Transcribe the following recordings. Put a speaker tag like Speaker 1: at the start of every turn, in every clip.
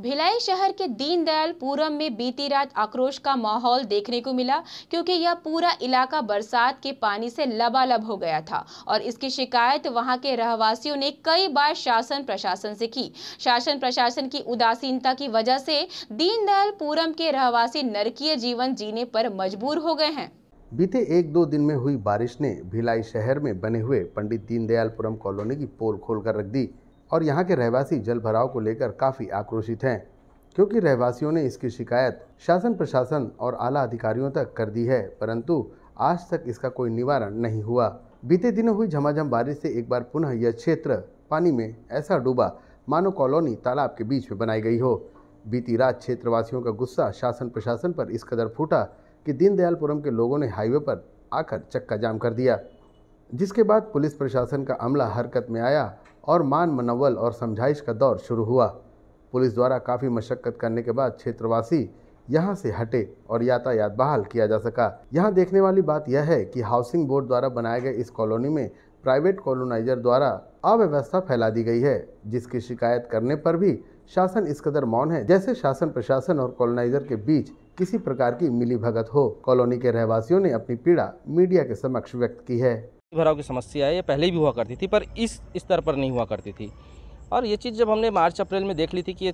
Speaker 1: भिलाई शहर के दीनदयाल पूरम में बीती रात आक्रोश का माहौल देखने को मिला क्योंकि यह पूरा इलाका बरसात के पानी से लबालब हो गया था और इसकी शिकायत वहां के रहवासियों ने कई बार शासन प्रशासन से की शासन प्रशासन की उदासीनता की वजह से दीनदयाल पूरम के रहवासी नरकीय जीवन जीने पर मजबूर हो गए हैं
Speaker 2: बीते एक दो दिन में हुई बारिश ने भिलाई शहर में बने हुए पंडित दीनदयालपुरम कॉलोनी की पोल खोल कर रख दी और यहाँ के रहवासी जल भराव को लेकर काफ़ी आक्रोशित हैं क्योंकि रहवासियों ने इसकी शिकायत शासन प्रशासन और आला अधिकारियों तक कर दी है परंतु आज तक इसका कोई निवारण नहीं हुआ बीते दिनों हुई झमाझम बारिश से एक बार पुनः यह क्षेत्र पानी में ऐसा डूबा मानो कॉलोनी तालाब के बीच में बनाई गई हो बीती रात क्षेत्रवासियों का गुस्सा शासन प्रशासन पर इस कदर फूटा कि दीनदयालपुरम के लोगों ने हाईवे पर आकर चक्का जाम कर दिया जिसके बाद पुलिस प्रशासन का अमला हरकत में आया और मान मनवल और समझाइश का दौर शुरू हुआ पुलिस द्वारा काफ़ी मशक्क़त करने के बाद क्षेत्रवासी यहाँ से हटे और यातायात बहाल किया जा सका यहाँ देखने वाली बात यह है कि हाउसिंग बोर्ड द्वारा बनाए गए इस कॉलोनी में प्राइवेट कॉलोनाइजर द्वारा अव्यवस्था फैला दी गई है जिसकी शिकायत करने पर भी शासन इस कदर मौन है जैसे शासन प्रशासन और कॉलोनाइजर के बीच किसी प्रकार की मिलीभगत हो कॉलोनी के रहवासियों ने अपनी पीड़ा मीडिया के समक्ष व्यक्त की है
Speaker 3: भराव की समस्या है ये पहले भी हुआ करती थी पर इस स्तर पर नहीं हुआ करती थी और ये चीज़ जब हमने मार्च अप्रैल में देख ली थी कि ये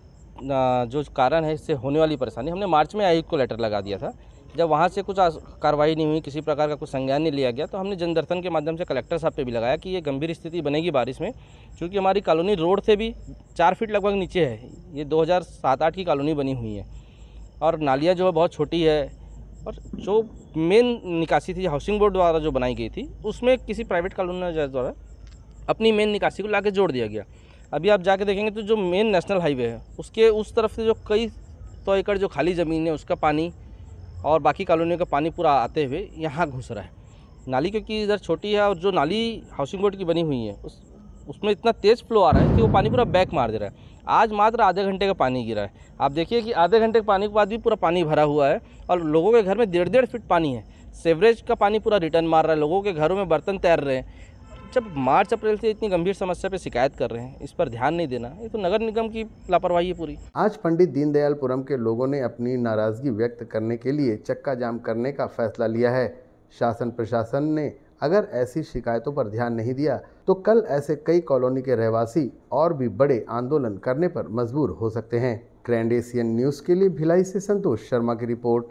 Speaker 3: जो कारण है इससे होने वाली परेशानी हमने मार्च में आयुक्त को लेटर लगा दिया था जब वहाँ से कुछ कार्रवाई नहीं हुई किसी प्रकार का कुछ संज्ञान नहीं लिया गया तो हमने जनदर्शन के माध्यम से कलेक्टर साहब पे भी लगाया कि ये गंभीर स्थिति बनेगी बारिश में क्योंकि हमारी कॉलोनी रोड से भी चार फीट लगभग नीचे है ये दो हज़ार की कॉलोनी बनी हुई है और नालियाँ जो है बहुत छोटी है और जो मेन निकासी थी हाउसिंग बोर्ड द्वारा जो बनाई गई थी उसमें किसी प्राइवेट कॉलोनी द्वारा अपनी मेन निकासी को ला जोड़ दिया गया अभी आप जाके देखेंगे तो जो मेन नेशनल हाईवे है उसके उस तरफ से जो कई तो एकड़ जो खाली ज़मीन है उसका पानी और बाकी कॉलोनियों का पानी पूरा आते हुए यहाँ घुस रहा है नाली क्योंकि इधर छोटी है और जो नाली हाउसिंग बोर्ड की बनी हुई है उस उसमें इतना तेज़ फ्लो आ रहा है कि वो पानी पूरा बैक मार दे रहा है आज मात्र आधे घंटे का पानी गिरा है आप देखिए कि आधे घंटे के पानी के बाद भी पूरा पानी भरा हुआ है और लोगों के घर में डेढ़ डेढ़ फीट पानी है सेवरेज का पानी पूरा रिटर्न मार रहा है लोगों के घरों में बर्तन तैर रहे हैं जब मार्च अप्रैल से इतनी गंभीर समस्या पर शिकायत कर रहे हैं इस पर ध्यान नहीं देना ये तो नगर निगम की लापरवाही है पूरी
Speaker 2: आज पंडित दीनदयालपुरम के लोगों ने अपनी नाराजगी व्यक्त करने के लिए चक्का जाम करने का फैसला लिया है शासन प्रशासन ने अगर ऐसी शिकायतों पर ध्यान नहीं दिया तो कल ऐसे कई कॉलोनी के रहवासी और भी बड़े आंदोलन करने पर मजबूर हो सकते हैं ग्रैंड एशियन न्यूज़ के लिए भिलाई से संतोष शर्मा की रिपोर्ट